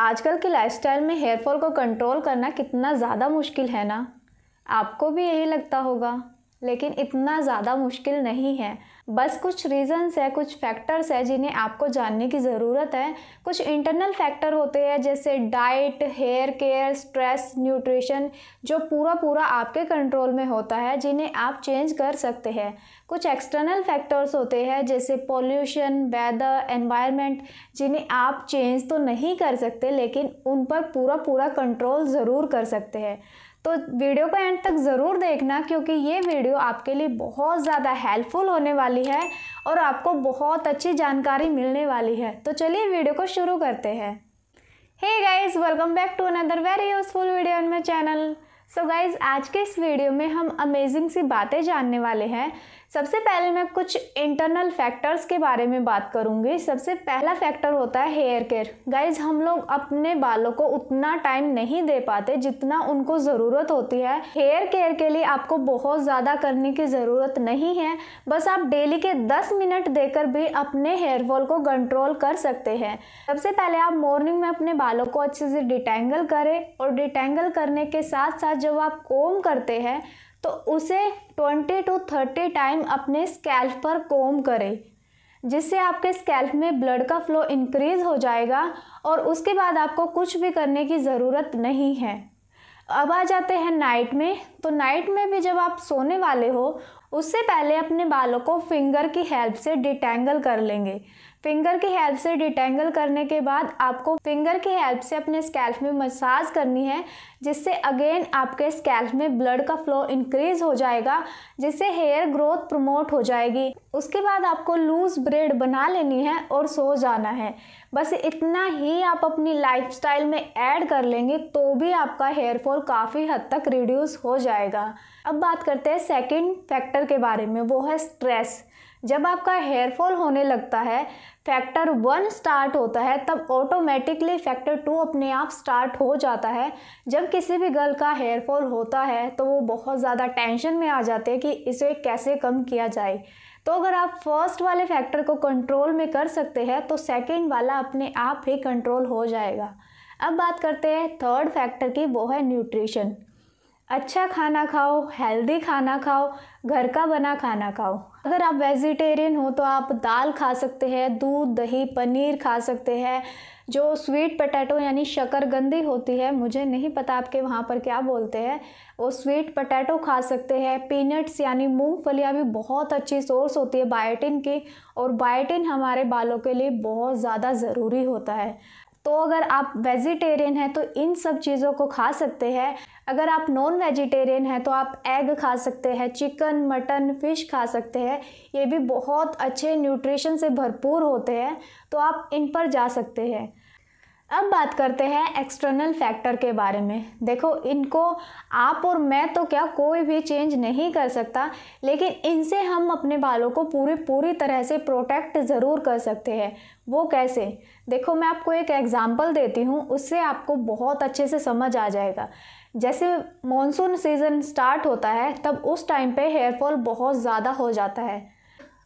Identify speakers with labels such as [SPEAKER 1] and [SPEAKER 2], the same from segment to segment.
[SPEAKER 1] आजकल के लाइफस्टाइल में हेयरफॉल को कंट्रोल करना कितना ज़्यादा मुश्किल है ना आपको भी यही लगता होगा लेकिन इतना ज़्यादा मुश्किल नहीं है बस कुछ रीज़न्स है कुछ फैक्टर्स है जिन्हें आपको जानने की ज़रूरत है कुछ इंटरनल फैक्टर होते हैं जैसे diet hair care stress nutrition जो पूरा पूरा आपके कंट्रोल में होता है जिन्हें आप चेंज कर सकते हैं कुछ एक्सटर्नल फैक्टर्स होते हैं जैसे पॉल्यूशन वेदर एनवायरनमेंट जिन्हें आप चेंज तो नहीं कर सकते लेकिन उन पर पूरा पूरा कंट्रोल ज़रूर कर सकते हैं तो वीडियो को एंड तक ज़रूर देखना क्योंकि ये वीडियो आपके लिए बहुत ज़्यादा हेल्पफुल होने वाली है और आपको बहुत अच्छी जानकारी मिलने वाली है तो चलिए वीडियो को शुरू करते हैं hey guys welcome back to another very useful video on my channel so guys आज के इस वीडियो में हम अमेजिंग सी बातें जानने वाले हैं सबसे पहले मैं कुछ इंटरनल फैक्टर्स के बारे में बात करूंगी सबसे पहला फैक्टर होता है हेयर केयर गाइज हम लोग अपने बालों को उतना टाइम नहीं दे पाते जितना उनको ज़रूरत होती है हेयर केयर के लिए आपको बहुत ज़्यादा करने की ज़रूरत नहीं है बस आप डेली के 10 मिनट देकर भी अपने हेयर फॉल को कंट्रोल कर सकते हैं सबसे पहले आप मॉर्निंग में अपने बालों को अच्छे से डिटेंगल करें और डिटेंगल करने के साथ साथ जब आप कोम करते हैं तो उसे 20 टू 30 टाइम अपने स्कैल्प पर कोम करें जिससे आपके स्कैल्प में ब्लड का फ्लो इंक्रीज़ हो जाएगा और उसके बाद आपको कुछ भी करने की ज़रूरत नहीं है अब आ जाते हैं नाइट में तो नाइट में भी जब आप सोने वाले हो उससे पहले अपने बालों को फिंगर की हेल्प से डिटेंगल कर लेंगे फिंगर की हेल्प से डिटेंगल करने के बाद आपको फिंगर की हेल्प से अपने स्कैल्प में मसाज करनी है जिससे अगेन आपके स्कैल्प में ब्लड का फ्लो इंक्रीज हो जाएगा जिससे हेयर ग्रोथ प्रमोट हो जाएगी उसके बाद आपको लूज ब्रेड बना लेनी है और सो जाना है बस इतना ही आप अपनी लाइफस्टाइल में ऐड कर लेंगे तो भी आपका हेयर फॉल काफ़ी हद तक रिड्यूस हो जाएगा जाएगा अब बात करते हैं सेकंड फैक्टर के बारे में वो है स्ट्रेस जब आपका हेयर फॉल होने लगता है फैक्टर वन स्टार्ट होता है तब ऑटोमेटिकली फैक्टर टू अपने आप स्टार्ट हो जाता है जब किसी भी गर्ल का हेयर फॉल होता है तो वो बहुत ज़्यादा टेंशन में आ जाते हैं कि इसे कैसे कम किया जाए तो अगर आप फर्स्ट वाले फैक्टर को कंट्रोल में कर सकते हैं तो सेकेंड वाला अपने आप ही कंट्रोल हो जाएगा अब बात करते हैं थर्ड फैक्टर की वो है न्यूट्रिशन अच्छा खाना खाओ हेल्दी खाना खाओ घर का बना खाना खाओ अगर आप वेजिटेरियन हो तो आप दाल खा सकते हैं दूध दही पनीर खा सकते हैं जो स्वीट पटैटो यानी गंदी होती है मुझे नहीं पता आपके वहाँ पर क्या बोलते हैं वो स्वीट पटैटो खा सकते हैं पीनट्स यानी मूंगफलियाँ भी बहुत अच्छी सोर्स होती है बायोटिन की और बायोटिन हमारे बालों के लिए बहुत ज़्यादा ज़रूरी होता है तो अगर आप वेजिटेरियन हैं तो इन सब चीज़ों को खा सकते हैं अगर आप नॉन वेजिटेरियन हैं तो आप एग खा सकते हैं चिकन मटन फिश खा सकते हैं ये भी बहुत अच्छे न्यूट्रिशन से भरपूर होते हैं तो आप इन पर जा सकते हैं अब बात करते हैं एक्सटर्नल फैक्टर के बारे में देखो इनको आप और मैं तो क्या कोई भी चेंज नहीं कर सकता लेकिन इनसे हम अपने बालों को पूरे पूरी तरह से प्रोटेक्ट ज़रूर कर सकते हैं वो कैसे देखो मैं आपको एक एग्ज़ाम्पल देती हूँ उससे आपको बहुत अच्छे से समझ आ जाएगा जैसे मॉनसून सीज़न स्टार्ट होता है तब उस टाइम पे हेयरफॉल बहुत ज़्यादा हो जाता है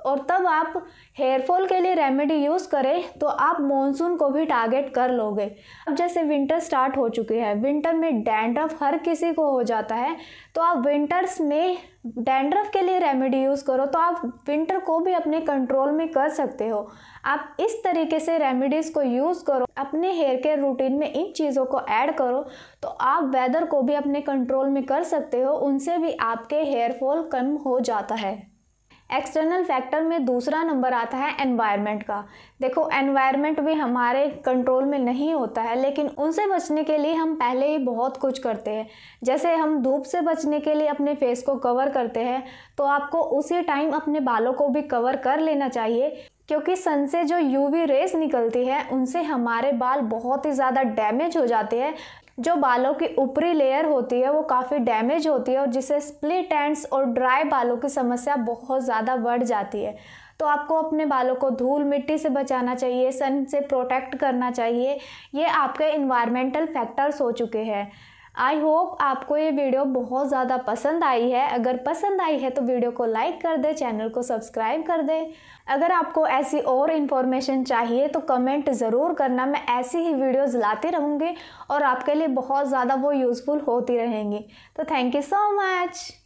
[SPEAKER 1] और तब आप हेयरफॉल के लिए रेमेडी यूज़ करें तो आप मॉनसून को भी टारगेट कर लोगे अब जैसे विंटर स्टार्ट हो चुकी है विंटर में डैंड्रफ हर किसी को हो जाता है तो आप विंटर्स में डैंड्रफ के लिए रेमेडी यूज़ करो तो आप विंटर को भी अपने कंट्रोल में कर सकते हो आप इस तरीके से रेमेडीज़ को यूज़ करो अपने हेयर केयर रूटीन में इन चीज़ों को ऐड करो तो आप वेदर को भी अपने कंट्रोल में कर सकते हो उनसे भी आपके हेयर फॉल कम हो जाता है एक्सटर्नल फैक्टर में दूसरा नंबर आता है एनवायरनमेंट का देखो एनवायरनमेंट भी हमारे कंट्रोल में नहीं होता है लेकिन उनसे बचने के लिए हम पहले ही बहुत कुछ करते हैं जैसे हम धूप से बचने के लिए अपने फेस को कवर करते हैं तो आपको उसी टाइम अपने बालों को भी कवर कर लेना चाहिए क्योंकि सन से जो यूवी रेस निकलती है उनसे हमारे बाल बहुत ही ज़्यादा डैमेज हो जाते हैं जो बालों की ऊपरी लेयर होती है वो काफ़ी डैमेज होती है और जिससे स्प्लिट एंड्स और ड्राई बालों की समस्या बहुत ज़्यादा बढ़ जाती है तो आपको अपने बालों को धूल मिट्टी से बचाना चाहिए सन से प्रोटेक्ट करना चाहिए ये आपके इन्वायरमेंटल फैक्टर्स हो चुके हैं आई होप आपको ये वीडियो बहुत ज़्यादा पसंद आई है अगर पसंद आई है तो वीडियो को लाइक कर दें चैनल को सब्सक्राइब कर दें अगर आपको ऐसी और इन्फॉर्मेशन चाहिए तो कमेंट ज़रूर करना मैं ऐसी ही वीडियोज़ लाती रहूँगी और आपके लिए बहुत ज़्यादा वो यूज़फुल होती रहेंगी तो थैंक यू सो मच